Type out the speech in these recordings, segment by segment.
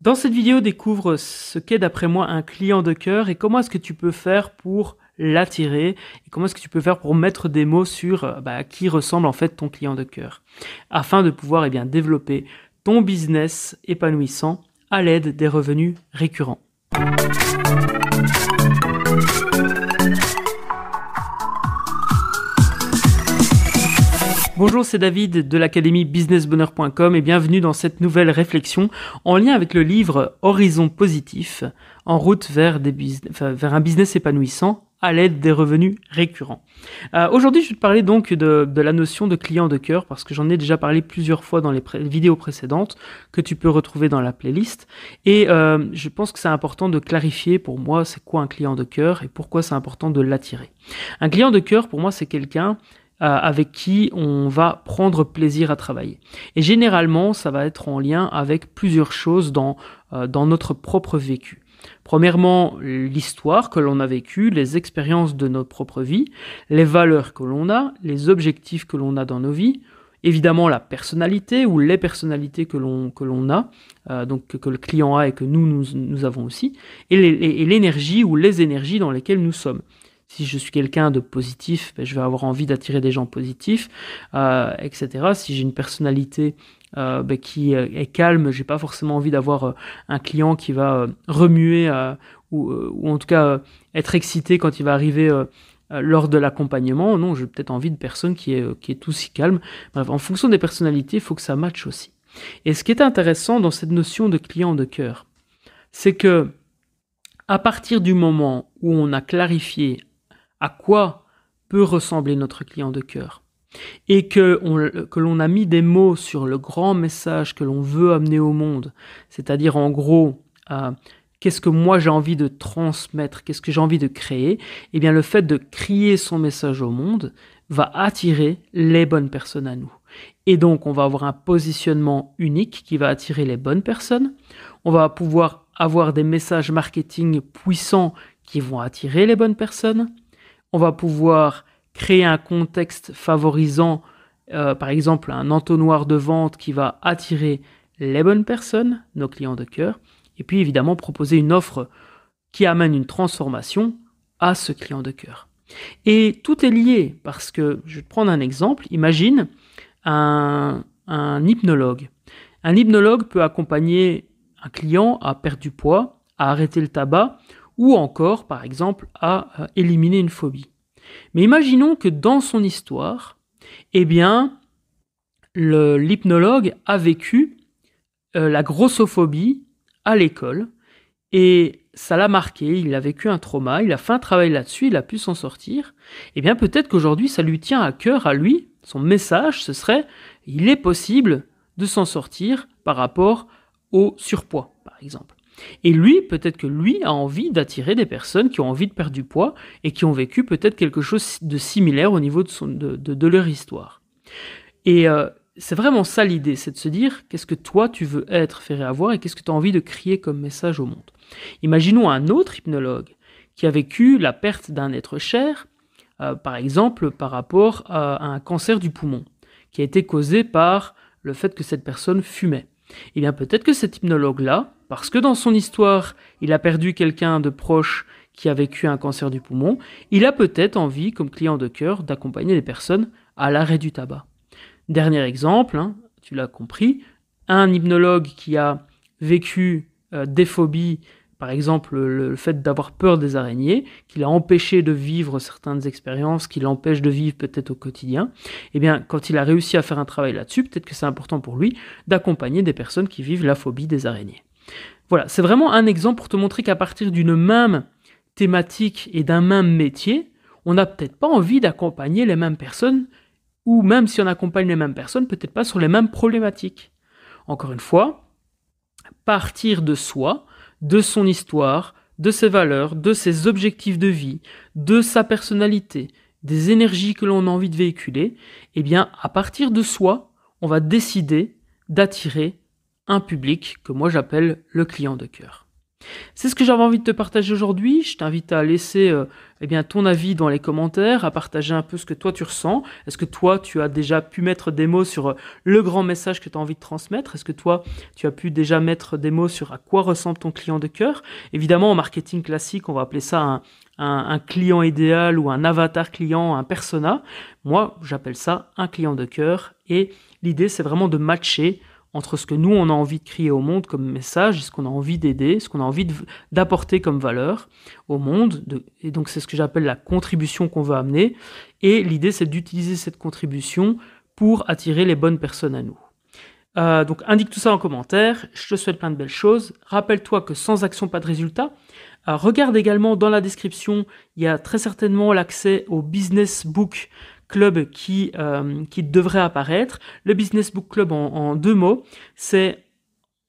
Dans cette vidéo, découvre ce qu'est d'après moi un client de cœur et comment est-ce que tu peux faire pour l'attirer et comment est-ce que tu peux faire pour mettre des mots sur euh, bah, qui ressemble en fait ton client de cœur afin de pouvoir eh bien, développer ton business épanouissant à l'aide des revenus récurrents. Bonjour, c'est David de l'académie businessbonheur.com et bienvenue dans cette nouvelle réflexion en lien avec le livre Horizon positif, en route vers, des vers un business épanouissant à l'aide des revenus récurrents. Euh, aujourd'hui, je vais te parler donc de, la notion de client de cœur, parce que j'en ai déjà parlé plusieurs fois dans les vidéos précédentes, que tu peux retrouver dans la playlist. Et euh, je pense que c'est important de clarifier pour moi c'est quoi un client de cœur et pourquoi c'est important de l'attirer. Un client de cœur, pour moi, c'est quelqu'un euh, avec qui on va prendre plaisir à travailler. Et généralement, ça va être en lien avec plusieurs choses dans, euh, dans notre propre vécu. Premièrement, l'histoire que l'on a vécue, les expériences de notre propre vie, les valeurs que l'on a, les objectifs que l'on a dans nos vies, évidemment la personnalité ou les personnalités que l'on que l'on a, euh, donc que, le client a et que nous nous, nous avons aussi, et l'énergie ou les énergies dans lesquelles nous sommes. Si je suis quelqu'un de positif, ben, je vais avoir envie d'attirer des gens positifs, euh, etc. Si j'ai une personnalité euh, ben, qui euh, est calme. J'ai pas forcément envie d'avoir un client qui va remuer ou, en tout cas être excité quand il va arriver lors de l'accompagnement. Non, j'ai peut-être envie de personne qui est, qui est tout calme. en fonction des personnalités, il faut que ça matche aussi. Et ce qui est intéressant dans cette notion de client de cœur, c'est que à partir du moment où on a clarifié à quoi peut ressembler notre client de cœur et que, l'on a mis des mots sur le grand message que l'on veut amener au monde, c'est-à-dire en gros euh, qu'est-ce que moi j'ai envie de transmettre, qu'est-ce que j'ai envie de créer, eh bien le fait de crier son message au monde va attirer les bonnes personnes à nous. Et donc on va avoir un positionnement unique qui va attirer les bonnes personnes, on va pouvoir avoir des messages marketing puissants qui vont attirer les bonnes personnes, on va pouvoir créer un contexte favorisant, euh, par exemple, un entonnoir de vente qui va attirer les bonnes personnes, nos clients de cœur, et puis évidemment proposer une offre qui amène une transformation à ce client de cœur. Et tout est lié, parce que, je vais te prendre un exemple, imagine un hypnologue. Un hypnologue peut accompagner un client à perdre du poids, à arrêter le tabac ou encore, par exemple, à euh, éliminer une phobie. Mais imaginons que dans son histoire, eh bien, l'hypnologue a vécu euh, la grossophobie à l'école et ça l'a marqué, il a vécu un trauma, il a fait un travail là-dessus, il a pu s'en sortir. Eh bien, peut-être qu'aujourd'hui, ça lui tient à cœur, à lui, son message, ce serait il est possible de s'en sortir par rapport au surpoids, par exemple. Et lui, peut-être que lui a envie d'attirer des personnes qui ont envie de perdre du poids et qui ont vécu peut-être quelque chose de similaire au niveau de, leur histoire. Et euh, c'est vraiment ça l'idée, c'est de se dire qu'est-ce que toi tu veux être, faire et avoir et qu'est-ce que tu as envie de crier comme message au monde. Imaginons un autre hypnologue qui a vécu la perte d'un être cher, euh, par exemple par rapport à un cancer du poumon, qui a été causé par le fait que cette personne fumait. Eh bien peut-être que cet hypnologue-là, parce que dans son histoire, il a perdu quelqu'un de proche qui a vécu un cancer du poumon, il a peut-être envie, comme client de cœur, d'accompagner des personnes à l'arrêt du tabac. Dernier exemple, hein, tu l'as compris, un hypnologue qui a vécu euh, des phobies, par exemple le, fait d'avoir peur des araignées, qui l'a empêché de vivre certaines expériences, qui l'empêche de vivre peut-être au quotidien, eh bien quand il a réussi à faire un travail là-dessus, peut-être que c'est important pour lui d'accompagner des personnes qui vivent la phobie des araignées. Voilà, c'est vraiment un exemple pour te montrer qu'à partir d'une même thématique et d'un même métier, on n'a peut-être pas envie d'accompagner les mêmes personnes, ou même si on accompagne les mêmes personnes, peut-être pas sur les mêmes problématiques. Encore une fois, partir de soi, de son histoire, de ses valeurs, de ses objectifs de vie, de sa personnalité, des énergies que l'on a envie de véhiculer, eh bien, à partir de soi, on va décider d'attirer un public que moi j'appelle le client de cœur. C'est ce que j'avais envie de te partager aujourd'hui. Je t'invite à laisser euh, eh bien, ton avis dans les commentaires, à partager un peu ce que toi tu ressens. Est-ce que toi tu as déjà pu mettre des mots sur euh, le grand message que tu as envie de transmettre Est-ce que toi tu as pu déjà mettre des mots sur à quoi ressemble ton client de cœur Évidemment, en marketing classique, on va appeler ça un, un, client idéal ou un avatar client, un persona. Moi, j'appelle ça un client de cœur. Et l'idée, c'est vraiment de matcher entre ce que nous, on a envie de crier au monde comme message, ce qu'on a envie d'aider, ce qu'on a envie d'apporter comme valeur au monde. et donc, c'est ce que j'appelle la contribution qu'on veut amener. Et l'idée, c'est d'utiliser cette contribution pour attirer les bonnes personnes à nous. Euh, donc, indique tout ça en commentaire. Je te souhaite plein de belles choses. Rappelle-toi que sans action, pas de résultat. Euh, regarde également dans la description, il y a très certainement l'accès au business book club euh, qui, devrait apparaître. Le Business Book Club, en, deux mots, c'est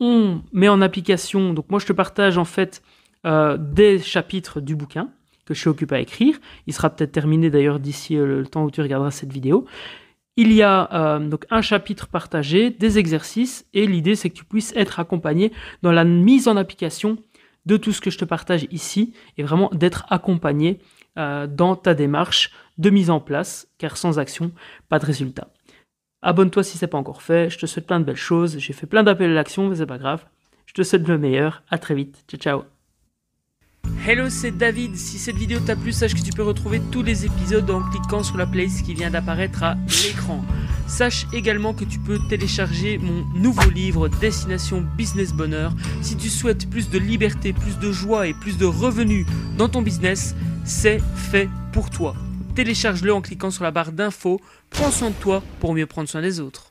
on met en application, donc moi je te partage en fait euh, des chapitres du bouquin que je suis occupé à écrire. Il sera peut-être terminé d'ailleurs d'ici euh, le temps où tu regarderas cette vidéo. Il y a donc un chapitre partagé, des exercices, et l'idée c'est que tu puisses être accompagné dans la mise en application de tout ce que je te partage ici, et vraiment d'être accompagné euh, dans ta démarche de mise en place, car sans action, pas de résultat. Abonne-toi si ce n'est pas encore fait, je te souhaite plein de belles choses, j'ai fait plein d'appels à l'action, mais c'est pas grave. Je te souhaite le meilleur, à très vite, ciao ciao Hello, c'est David. Si cette vidéo t'a plu, sache que tu peux retrouver tous les épisodes en cliquant sur la playlist qui vient d'apparaître à l'écran. Sache également que tu peux télécharger mon nouveau livre Destination Business Bonheur. Si tu souhaites plus de liberté, plus de joie et plus de revenus dans ton business, c'est fait pour toi. Télécharge-le en cliquant sur la barre d'infos. Prends soin de toi pour mieux prendre soin des autres.